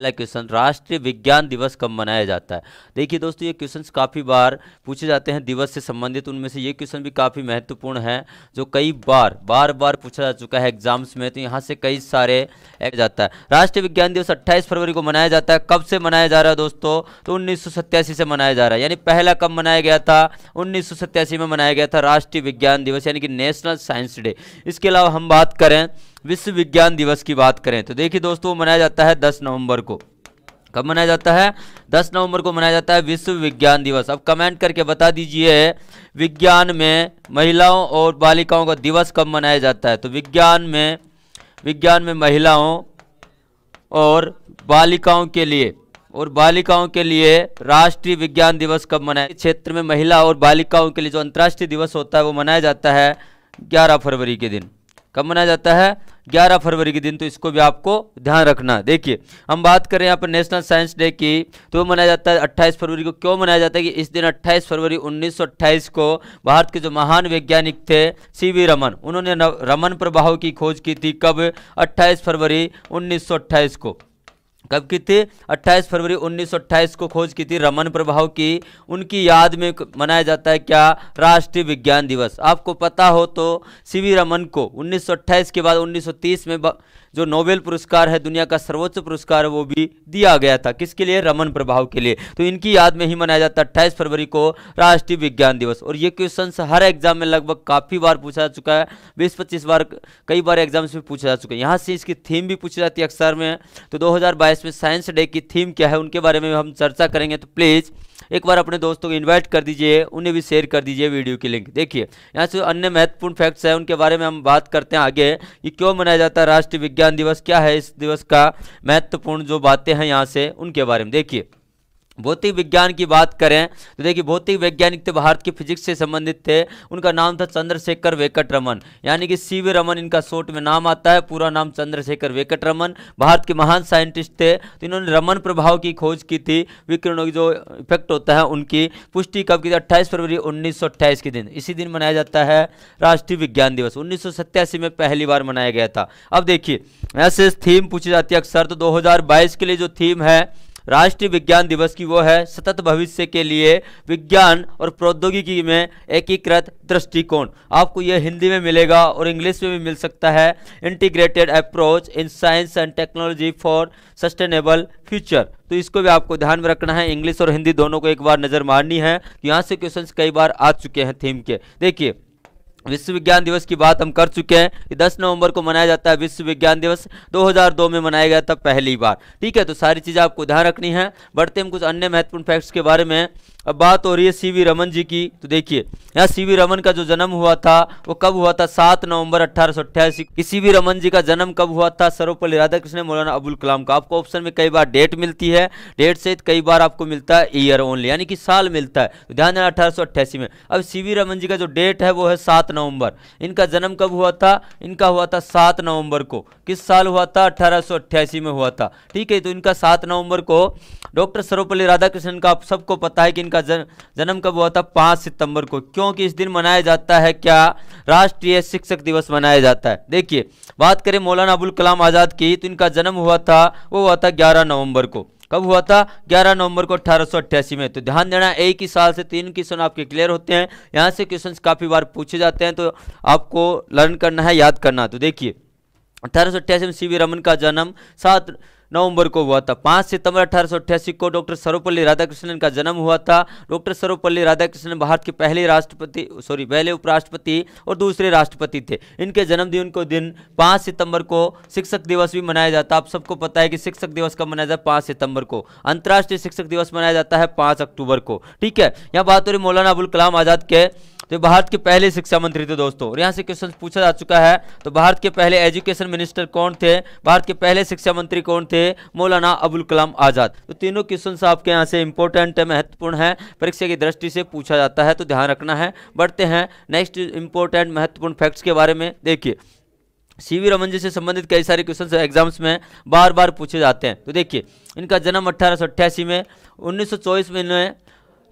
पहला क्वेश्चन राष्ट्रीय विज्ञान दिवस कब मनाया जाता है देखिए दोस्तों ये क्वेश्चंस काफ़ी बार पूछे जाते हैं दिवस से संबंधित उनमें से ये क्वेश्चन भी काफ़ी महत्वपूर्ण है जो कई बार बार बार पूछा जा चुका है एग्जाम्स में तो यहाँ से कई सारे जाता है राष्ट्रीय विज्ञान दिवस अट्ठाईस फरवरी को मनाया जाता है कब से मनाया जा रहा है दोस्तों तो उन्नीस से मनाया जा रहा है यानी पहला कब मनाया गया था उन्नीस में मनाया गया था राष्ट्रीय विज्ञान दिवस यानी कि नेशनल साइंस डे इसके अलावा हम बात करें विश्व विज्ञान दिवस की बात करें तो देखिए दोस्तों वो मनाया जाता है दस नवंबर को कब मनाया जाता है 10 नवंबर को मनाया जाता है विश्व विज्ञान दिवस अब कमेंट करके बता दीजिए विज्ञान में महिलाओं और बालिकाओं का दिवस कब मनाया जाता है तो विज्ञान में विज्ञान में महिलाओं और बालिकाओं के लिए और बालिकाओं के लिए राष्ट्रीय विज्ञान दिवस कब मनाया क्षेत्र में महिला और बालिकाओं के लिए जो अंतर्राष्ट्रीय दिवस होता है वो मनाया जाता है ग्यारह फरवरी के दिन कब मनाया जाता है 11 फरवरी के दिन तो इसको भी आपको ध्यान रखना देखिए हम बात करें यहाँ पर नेशनल साइंस डे की तो मनाया जाता है 28 फरवरी को क्यों मनाया जाता है कि इस दिन 28 फरवरी 1928 को भारत के जो महान वैज्ञानिक थे सी वी रमन उन्होंने रमन प्रभाव की खोज की थी कब अट्ठाईस फरवरी उन्नीस को कब की थी 28 फरवरी 1928 को खोज की थी रमन प्रभाव की उनकी याद में मनाया जाता है क्या राष्ट्रीय विज्ञान दिवस आपको पता हो तो सीवी रमन को 1928 के बाद 1930 में जो नोबेल पुरस्कार है दुनिया का सर्वोच्च पुरस्कार है वो भी दिया गया था किसके लिए रमन प्रभाव के लिए तो इनकी याद में ही मनाया जाता है अट्ठाईस फरवरी को राष्ट्रीय विज्ञान दिवस और ये क्वेश्चन हर एग्जाम में लगभग काफ़ी बार पूछा जा चुका है बीस पच्चीस बार कई बार एग्जाम्स में पूछा जा चुका है यहाँ से इसकी थीम भी पूछी जाती है अक्सर में तो दो इसमें साइंस डे की थीम क्या है उनके बारे में हम चर्चा करेंगे तो प्लीज़ एक बार अपने दोस्तों को इन्वाइट कर दीजिए उन्हें भी शेयर कर दीजिए वीडियो की लिंक देखिए यहाँ से अन्य महत्वपूर्ण फैक्ट्स हैं उनके बारे में हम बात करते हैं आगे कि क्यों मनाया जाता है राष्ट्रीय विज्ञान दिवस क्या है इस दिवस का महत्वपूर्ण जो बातें हैं यहाँ से उनके बारे में देखिए भौतिक विज्ञान की बात करें तो देखिए भौतिक वैज्ञानिक थे भारत के फिजिक्स से संबंधित थे उनका नाम था चंद्रशेखर वेंकट रमन यानी कि सी वी रमन इनका शॉर्ट में नाम आता है पूरा नाम चंद्रशेखर वेंकट रमन भारत के महान साइंटिस्ट थे तो इन्होंने रमन प्रभाव की खोज की थी विकिरणों की जो इफेक्ट होता है उनकी पुष्टि कब की थी अट्ठाईस फरवरी उन्नीस के दिन इसी दिन मनाया जाता है राष्ट्रीय विज्ञान दिवस उन्नीस में पहली बार मनाया गया था अब देखिए ऐसे थीम पूछी जाती है अक्सर तो दो के लिए जो थीम है राष्ट्रीय विज्ञान दिवस की वो है सतत भविष्य के लिए विज्ञान और प्रौद्योगिकी में एकीकृत दृष्टिकोण आपको यह हिंदी में मिलेगा और इंग्लिश में भी मिल सकता है integrated approach in science and technology for sustainable future तो इसको भी आपको ध्यान में रखना है इंग्लिश और हिंदी दोनों को एक बार नज़र मारनी है यहाँ से क्वेश्चन कई बार आ चुके हैं थीम के देखिए विश्व विज्ञान दिवस की बात हम कर चुके हैं कि 10 नवंबर को मनाया जाता है विश्व विज्ञान दिवस 2002 में मनाया गया था पहली बार ठीक है तो सारी चीज़ें आपको ध्यान रखनी है बढ़ते हम कुछ अन्य महत्वपूर्ण फैक्ट्स के बारे में अब बात हो रही है सीवी रमन जी की तो देखिए यहाँ सीवी रमन का जो जन्म हुआ था वो कब हुआ था सात नवंबर अठारह सी सीवी रमन जी का जन्म कब हुआ था सर्वपल्ली राधाकृष्ण मौलाना अबुल कलाम का आपको ऑप्शन में कई बार डेट मिलती है डेट सहित कई बार आपको मिलता है ईयर ओनली यानी कि साल मिलता है तो ध्यान देना अठारह में अब सी रमन जी का जो डेट है वो है सात नवम्बर इनका जन्म कब हुआ था इनका हुआ था सात नवम्बर को किस साल हुआ था अठारह में हुआ था ठीक है तो इनका सात नवम्बर को डॉक्टर सर्वपल्ली राधाकृष्णन का आप सबको पता है कि का जन, जन्म कब हुआ था पाँच सितंबर को क्योंकि इस दिन मनाया जाता है क्या राष्ट्रीय शिक्षक दिवस मनाया जाता है देखिए बात करें मौलाना अबुल कलाम आज़ाद की तो इनका जन्म हुआ था वो हुआ था ग्यारह नवम्बर को कब हुआ था 11 नवंबर को अठारह में तो ध्यान देना एक ही साल से तीन क्वेश्चन आपके क्लियर होते हैं यहाँ से क्वेश्चंस काफ़ी बार पूछे जाते हैं तो आपको लर्न करना है याद करना तो देखिए अठारह में सी वी रमन का जन्म सात नवंबर को हुआ था पाँच सितंबर अठारह को डॉक्टर सर्वपल्ली राधाकृष्णन का जन्म हुआ था डॉक्टर सर्वपल्ली राधाकृष्णन भारत के पहले राष्ट्रपति सॉरी पहले उपराष्ट्रपति और दूसरे राष्ट्रपति थे इनके जन्मदिन को दिन पाँच सितंबर को शिक्षक दिवस भी मनाया जाता आप सबको पता है कि शिक्षक दिवस कब मनाया जाता है पाँच सितंबर को अंतर्राष्ट्रीय शिक्षक दिवस मनाया जाता है पाँच अक्टूबर को ठीक है यहाँ बात हो रही मौलाना अबुल कलाम आज़ाद के तो भारत के पहले शिक्षा मंत्री थे दोस्तों और यहाँ से क्वेश्चन पूछा जा चुका है तो भारत के पहले एजुकेशन मिनिस्टर कौन थे भारत के पहले शिक्षा मंत्री कौन थे मौलाना अबुल कलाम आजाद तो तीनों क्वेश्चन आपके यहाँ से इंपॉर्टेंट है महत्वपूर्ण है परीक्षा की दृष्टि से पूछा जाता है तो ध्यान रखना है बढ़ते हैं नेक्स्ट इंपॉर्टेंट महत्वपूर्ण फैक्ट्स के बारे में देखिए सी वी रमन जी से संबंधित कई सारे क्वेश्चन एग्जाम्स में बार बार पूछे जाते हैं तो देखिए इनका जन्म अट्ठारह में 1924 में इन्होंने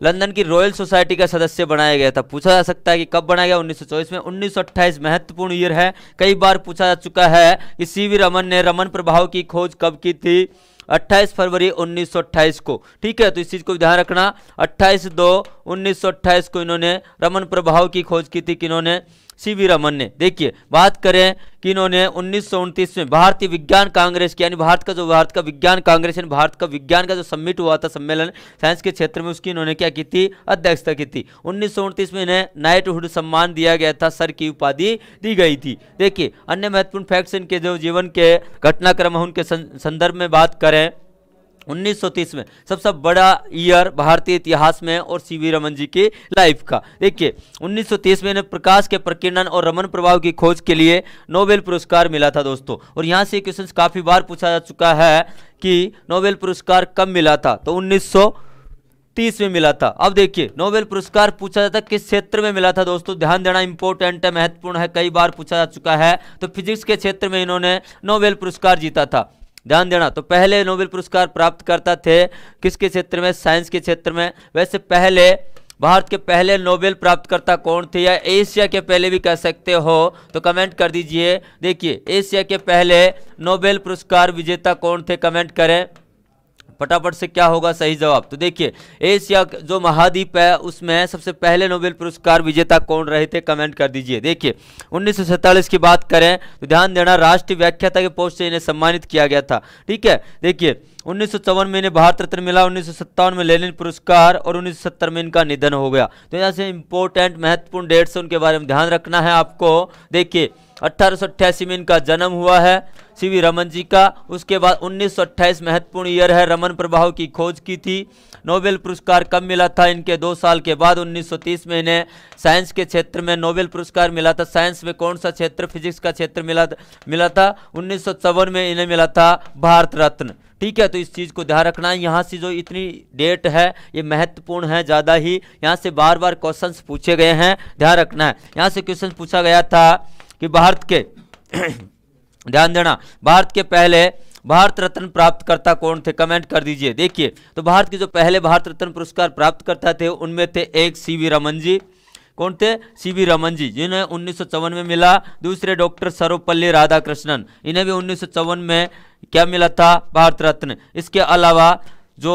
लंदन की रॉयल सोसाइटी का सदस्य बनाया गया था पूछा जा सकता है कि कब बनाया गया उन्नीस में उन्नीस महत्वपूर्ण ईयर है कई बार पूछा जा चुका है कि सी रमन ने रमन प्रभाव की खोज कब की थी 28 फरवरी 1928 को ठीक है तो इस चीज़ को ध्यान रखना 28 दो उन्नीस को इन्होंने रमन प्रभाव की खोज की थी किन्होंने सीवी रमन ने देखिए बात करें कि इन्होंने उन्नीस में भारतीय विज्ञान कांग्रेस की यानी भारत का जो भारत का विज्ञान कांग्रेस यानी भारत का विज्ञान का जो सम्मिट हुआ था सम्मेलन साइंस के क्षेत्र में उसकी इन्होंने क्या की थी अध्यक्षता की थी उन्नीस में इन्हें नाइटहुड सम्मान दिया गया था सर की उपाधि दी गई थी देखिए अन्य महत्वपूर्ण फैक्ट्स इनके जो जीवन के घटनाक्रम उनके संदर्भ में बात करें 1930 में सबसे सब बड़ा ईयर भारतीय इतिहास में और सी वी रमन जी की लाइफ का देखिए 1930 में इन्हें प्रकाश के प्रकीर्णन और रमन प्रभाव की खोज के लिए नोबेल पुरस्कार मिला था दोस्तों और यहाँ से क्वेश्चन काफ़ी बार पूछा जा चुका है कि नोबेल पुरस्कार कब मिला था तो उन्नीस तीस में मिला था अब देखिए नोबेल पुरस्कार पूछा जाता किस क्षेत्र में मिला था दोस्तों ध्यान देना इंपॉर्टेंट है महत्वपूर्ण है कई बार पूछा जा चुका है तो फिजिक्स के क्षेत्र में इन्होंने नोबेल पुरस्कार जीता था ध्यान देना तो पहले नोबेल पुरस्कार प्राप्त करता थे किसके क्षेत्र में साइंस के क्षेत्र में वैसे पहले भारत के पहले नोबेल प्राप्तकर्ता कौन थे या एशिया के पहले भी कह सकते हो तो कमेंट कर दीजिए देखिए एशिया के पहले नोबेल पुरस्कार विजेता कौन थे कमेंट करें फटाफट से क्या होगा सही जवाब तो देखिए एशिया जो महाद्वीप है उसमें सबसे पहले नोबेल पुरस्कार विजेता कौन रहे थे कमेंट कर दीजिए देखिए उन्नीस की बात करें तो ध्यान देना राष्ट्रीय व्याख्याता के पोस्ट से इन्हें सम्मानित किया गया था ठीक है देखिए उन्नीस में इन्हें भारत रत्न मिला उन्नीस में लेनिन पुरस्कार और उन्नीस में इनका निधन हो गया तो यहाँ से इंपॉर्टेंट महत्वपूर्ण डेट्स उनके बारे में ध्यान रखना है आपको देखिए अट्ठारह में इनका जन्म हुआ है सीवी रमन जी का उसके बाद 1928 महत्वपूर्ण ईयर है रमन प्रभाव की खोज की थी नोबेल पुरस्कार कब मिला था इनके दो साल के बाद 1930 में इन्हें साइंस के क्षेत्र में नोबेल पुरस्कार मिला था साइंस में कौन सा क्षेत्र फिजिक्स का क्षेत्र मिला मिला था उन्नीस में इन्हें मिला था भारत रत्न ठीक है तो इस चीज़ को ध्यान रखना है यहाँ से जो इतनी डेट है ये महत्वपूर्ण है ज़्यादा ही यहाँ से बार बार क्वेश्चंस पूछे गए हैं ध्यान रखना है यहाँ से क्वेश्चन पूछा गया था कि भारत के ध्यान देना भारत के पहले भारत रत्न प्राप्तकर्ता कौन थे कमेंट कर दीजिए देखिए तो भारत के जो पहले भारत रत्न पुरस्कार प्राप्तकर्ता थे उनमें थे एक सी वी रमन जी कौन थे सी वी रमन जी जिन्हें उन्नीस में मिला दूसरे डॉक्टर सर्वपल्ली राधाकृष्णन इन्हें भी उन्नीस में क्या मिला था भारत रत्न इसके अलावा जो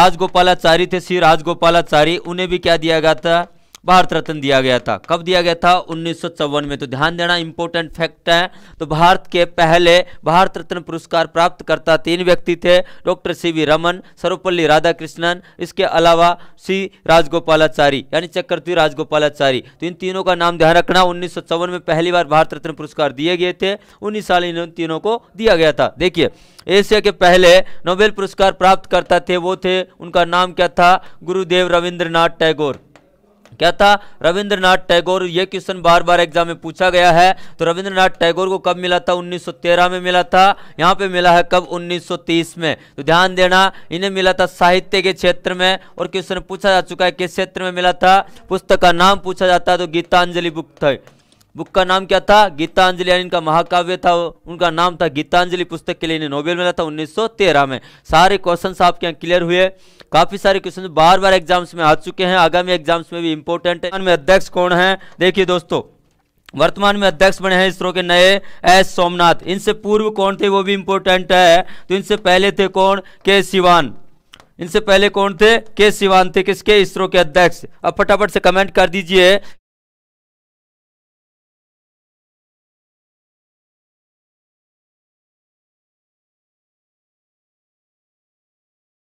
राजगोपालाचारी थे श्री राजगोपालाचारी उन्हें भी क्या दिया गया था भारत रत्न दिया गया था कब दिया गया था उन्नीस में तो ध्यान देना इंपॉर्टेंट फैक्ट है तो भारत के पहले भारत रत्न पुरस्कार प्राप्त करता तीन व्यक्ति थे doctor C V Raman Sarvepalli Radhakrishnan इसके अलावा सी राजगोपालाचारी यानी चक्रती राजगोपालाचारी तो इन तीनों का नाम ध्यान रखना उन्नीस में पहली बार भारत रत्न पुरस्कार दिए गए थे उन्नीस साल इन तीनों को दिया गया था देखिए एशिया के पहले नोबेल पुरस्कार प्राप्त करता थे वो थे उनका नाम क्या था गुरुदेव रविंद्रनाथ टैगोर क्या था रविंद्रनाथ टैगोर ये क्वेश्चन बार बार एग्जाम में पूछा गया है तो रविंद्रनाथ टैगोर को कब मिला था 1913 में मिला था यहाँ पे मिला है कब 1930 में तो ध्यान देना इन्हें मिला था साहित्य के क्षेत्र में और क्वेश्चन पूछा जा चुका है किस क्षेत्र में मिला था पुस्तक का नाम पूछा जाता है तो गीतांजलि बुक था बुक का नाम क्या था गीतांजलि यानी इनका महाकाव्य था उनका नाम था गीतांजलि पुस्तक के लिए इन्हें नोबेल मिला था 1913 में सारे क्वेश्चन आपके यहाँ क्लियर हुए काफी सारे क्वेश्चन बार बार एग्जाम्स में आ चुके हैं आगामी एग्जाम्स में भी इंपॉर्टेंट है अध्यक्ष कौन है देखिए दोस्तों वर्तमान में अध्यक्ष बने हैं इसरो के नए एस सोमनाथ इनसे पूर्व कौन थे वो भी इंपॉर्टेंट है तो इनसे पहले थे कौन के सिवान इनसे पहले कौन थे के सिवान थे किसके इसरो के अध्यक्ष अब फटाफट से कमेंट कर दीजिए